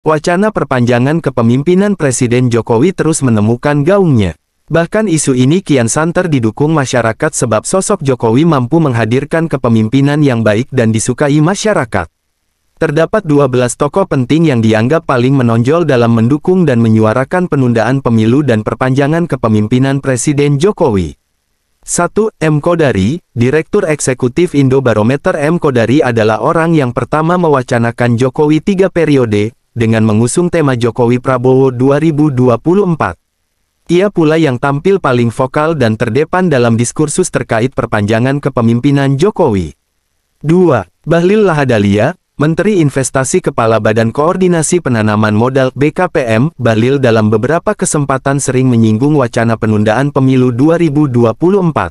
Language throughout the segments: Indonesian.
Wacana perpanjangan kepemimpinan Presiden Jokowi terus menemukan gaungnya. Bahkan isu ini kian santer didukung masyarakat sebab sosok Jokowi mampu menghadirkan kepemimpinan yang baik dan disukai masyarakat. Terdapat 12 tokoh penting yang dianggap paling menonjol dalam mendukung dan menyuarakan penundaan pemilu dan perpanjangan kepemimpinan Presiden Jokowi. 1. M. Kodari, Direktur Eksekutif Indobarometer M. Kodari adalah orang yang pertama mewacanakan Jokowi tiga periode, dengan mengusung tema Jokowi Prabowo 2024. Ia pula yang tampil paling vokal dan terdepan dalam diskursus terkait perpanjangan kepemimpinan Jokowi. 2. Bahlil Lahadalia, Menteri Investasi Kepala Badan Koordinasi Penanaman Modal BKPM, Bahlil dalam beberapa kesempatan sering menyinggung wacana penundaan pemilu 2024.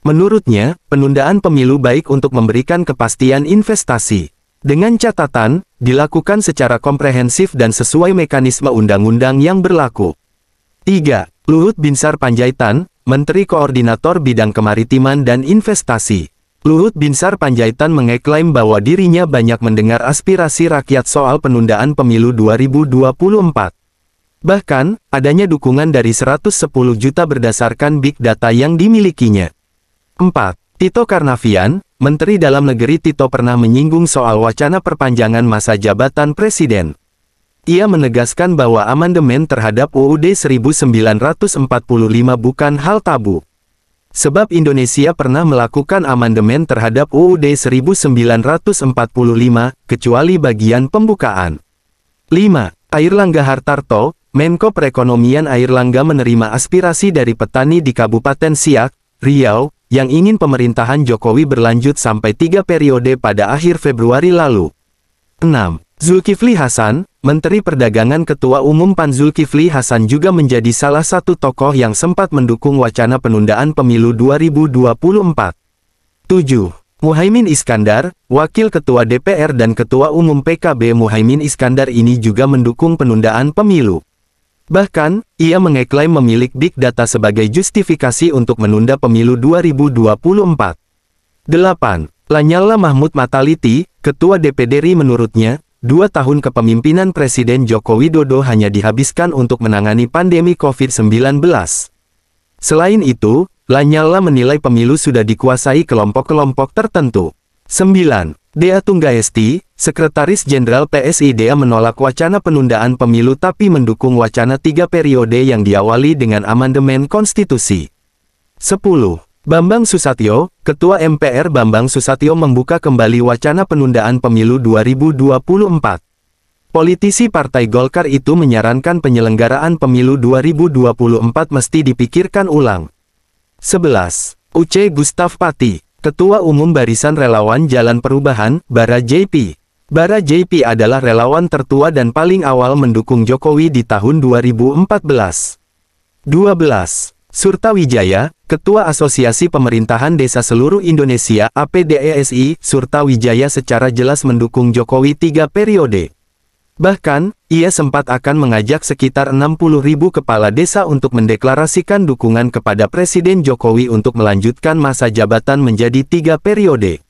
Menurutnya, penundaan pemilu baik untuk memberikan kepastian investasi. Dengan catatan, dilakukan secara komprehensif dan sesuai mekanisme undang-undang yang berlaku. 3. Luhut Binsar Panjaitan, Menteri Koordinator Bidang Kemaritiman dan Investasi. Luhut Binsar Panjaitan mengeklaim bahwa dirinya banyak mendengar aspirasi rakyat soal penundaan pemilu 2024. Bahkan, adanya dukungan dari 110 juta berdasarkan big data yang dimilikinya. 4. Tito Karnavian, Menteri Dalam Negeri Tito pernah menyinggung soal wacana perpanjangan masa jabatan presiden. Ia menegaskan bahwa amandemen terhadap UUD 1945 bukan hal tabu. Sebab Indonesia pernah melakukan amandemen terhadap UUD 1945, kecuali bagian pembukaan. 5. Airlangga Hartarto, Menko Perekonomian Airlangga menerima aspirasi dari petani di Kabupaten Siak, Riau, yang ingin pemerintahan Jokowi berlanjut sampai tiga periode pada akhir Februari lalu. 6. Zulkifli Hasan, Menteri Perdagangan Ketua Umum PAN Zulkifli Hasan juga menjadi salah satu tokoh yang sempat mendukung wacana penundaan pemilu 2024. 7. Muhaimin Iskandar, Wakil Ketua DPR dan Ketua Umum PKB Muhaimin Iskandar ini juga mendukung penundaan pemilu. Bahkan, ia mengeklaim memiliki big data sebagai justifikasi untuk menunda pemilu 2024. 8. Lanyala Mahmud Mataliti, Ketua DPD RI menurutnya, dua tahun kepemimpinan Presiden Joko Widodo hanya dihabiskan untuk menangani pandemi COVID-19. Selain itu, Lanyala menilai pemilu sudah dikuasai kelompok-kelompok tertentu. 9. Dea Tunggaesti, Sekretaris Jenderal PSI Dea menolak wacana penundaan pemilu tapi mendukung wacana tiga periode yang diawali dengan amandemen konstitusi. 10. Bambang Susatyo, Ketua MPR Bambang Susatyo membuka kembali wacana penundaan pemilu 2024. Politisi Partai Golkar itu menyarankan penyelenggaraan pemilu 2024 mesti dipikirkan ulang. 11. UC Gustav Pati Ketua Umum Barisan Relawan Jalan Perubahan, Bara JP. Bara JP adalah relawan tertua dan paling awal mendukung Jokowi di tahun 2014. 12. Wijaya, Ketua Asosiasi Pemerintahan Desa Seluruh Indonesia APDESI, Wijaya secara jelas mendukung Jokowi tiga periode. Bahkan, ia sempat akan mengajak sekitar 60 ribu kepala desa untuk mendeklarasikan dukungan kepada Presiden Jokowi untuk melanjutkan masa jabatan menjadi tiga periode.